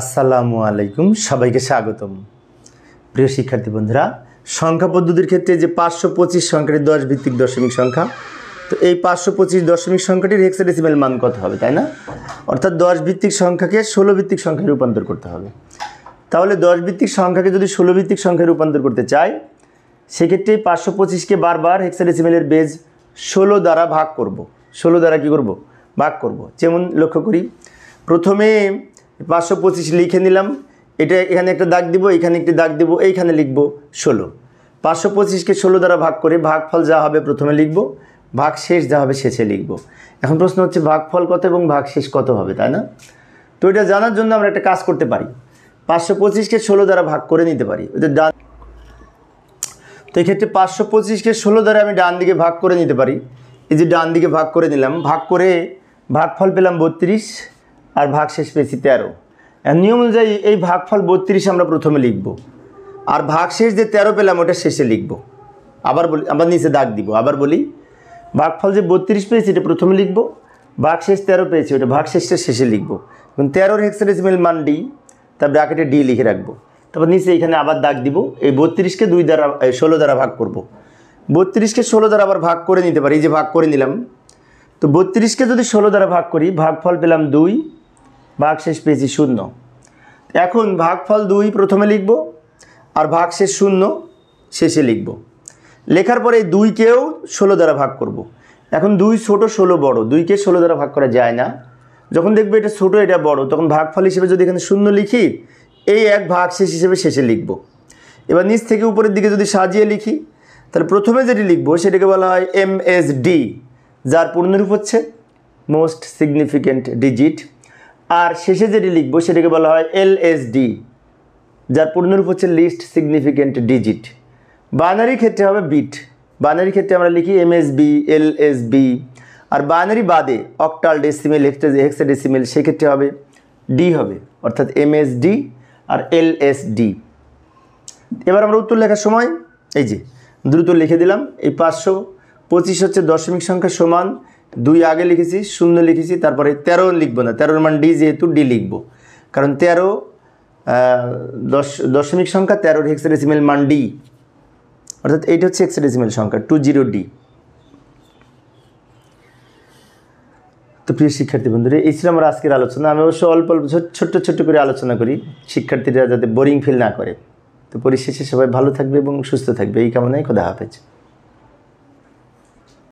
আসসালামু আলাইকুম সবাইকে স্বাগতম প্রিয় শিক্ষার্থী বন্ধুরা সংখ্যা পদ্ধতির ক্ষেত্রে যে পাঁচশো পঁচিশ সংখ্যাটি দশ ভিত্তিক দশমিক সংখ্যা তো এই পাঁচশো পঁচিশ দশমিক সংখ্যাটির হেক্সাডেসিমাল মান কত হবে তাই না অর্থাৎ দশ ভিত্তিক সংখ্যাকে ষোলো ভিত্তিক সংখ্যায় রূপান্তর করতে হবে তাহলে দশ ভিত্তিক সংখ্যাকে যদি ষোলো ভিত্তিক সংখ্যায় রূপান্তর করতে চাই সেক্ষেত্রে পাঁচশো পঁচিশকে বারবার হেক্সাডেসিমেলের বেজ ষোলো দ্বারা ভাগ করব। ষোলো দ্বারা কি করব ভাগ করব। যেমন লক্ষ্য করি প্রথমে পাঁচশো পঁচিশ লিখে নিলাম এটা এখানে একটা দাগ দিব এখানে একটি দাগ দিব এইখানে লিখব ষোলো পাঁচশো পঁচিশকে ষোলো দ্বারা ভাগ করে ভাগফল যা হবে প্রথমে লিখব ভাগ শেষ যা হবে শেষে লিখব এখন প্রশ্ন হচ্ছে ভাগফল কত এবং ভাগ শেষ কত হবে তাই না তো এটা জানার জন্য আমরা একটা কাজ করতে পারি পাঁচশো পঁচিশকে ষোলো দ্বারা ভাগ করে নিতে পারি ওদের ডান তো এক্ষেত্রে পাঁচশো পঁচিশকে ষোলো দ্বারা আমি ডান দিকে ভাগ করে নিতে পারি এই যে ডান দিকে ভাগ করে নিলাম ভাগ করে ভাগফল পেলাম বত্রিশ আর ভাগ শেষ পেয়েছি তেরো নিয়ম অনুযায়ী এই ভাগফল বত্রিশ আমরা প্রথমে লিখব আর ভাগ শেষ যে তেরো পেলাম ওটা শেষে লিখব আবার বলি আমরা নিচে দাগ দিব আবার বলি ভাগফল যে বত্রিশ পেয়েছি এটা প্রথমে লিখব ভাগশেষ তেরো পেয়েছি ওটা শেষটা শেষে লিখব এবং তেরোর মিল মান ডি তার ব্র্যাকেটে ডি লিখে রাখবো তারপর নিচে এখানে আবার দাগ দিব এই বত্রিশকে দুই দ্বারা ষোলো দ্বারা ভাগ করব। বত্রিশকে ষোলো দ্বারা আবার ভাগ করে নিতে পারি এই যে ভাগ করে নিলাম তো বত্রিশকে যদি ষোলো দ্বারা ভাগ করি ভাগফল পেলাম দুই ভাগশেষ পেয়েছি শূন্য এখন ভাগফল দুই প্রথমে লিখব আর ভাগশেষ শূন্য শেষে লিখব লেখার পরে দুইকেও ষোলো দ্বারা ভাগ করব। এখন দুই ছোট ষোলো বড় দুইকে ষোলো দ্বারা ভাগ করা যায় না যখন দেখবে এটা ছোট এটা বড় তখন ভাগফল হিসেবে যদি এখানে শূন্য লিখি এই এক ভাগ শেষ হিসেবে শেষে লিখব এবার নিচ থেকে উপরের দিকে যদি সাজিয়ে লিখি তাহলে প্রথমে যেটি লিখব সেটাকে বলা হয় এম এস ডি যার পূর্ণরূপ হচ্ছে মোস্ট সিগনিফিক্যান্ট ডিজিট আর শেষে যেটি লিখবো সেটাকে বলা হয় এলএসডি যার পূর্ণরূপ হচ্ছে লিস্ট সিগনিফিক্যান্ট ডিজিট বাইনারি ক্ষেত্রে হবে বিট বাইনারি ক্ষেত্রে আমরা লিখি এমএসবি এলএসবি আর বাইনারি বাদে অক্টাল ডেসিমেল হেক্সা ডেসিমেল সেক্ষেত্রে হবে ডি হবে অর্থাৎ এমএসডি আর এলএসডি এবার আমরা উত্তর লেখার সময় এই যে দ্রুত লিখে দিলাম এই পাঁচশো পঁচিশ হচ্ছে দশমিক সংখ্যা সমান দুই আগে লিখেছি শূন্য লিখেছি তারপরে তেরো লিখবো না তেরোর মান ডি যেহেতু ডি লিখবো কারণ তেরো দশ দশমিক সংখ্যা তেরোর হেক্সাডেসিমেল মান ডি অর্থাৎ এইটা হচ্ছে হেক্সাডেসিমেল সংখ্যা টু জিরো ডি তো প্রিয় শিক্ষার্থী বন্ধুরা এই ছিল আমার আজকের আলোচনা আমি অবশ্য অল্প অল্প ছোট্ট ছোট্ট করে আলোচনা করি শিক্ষার্থীরা যাতে বোরিং ফিল না করে তো পরিশেষে সবাই ভালো থাকবে এবং সুস্থ থাকবে এই কামনায় খোদা হাফেজ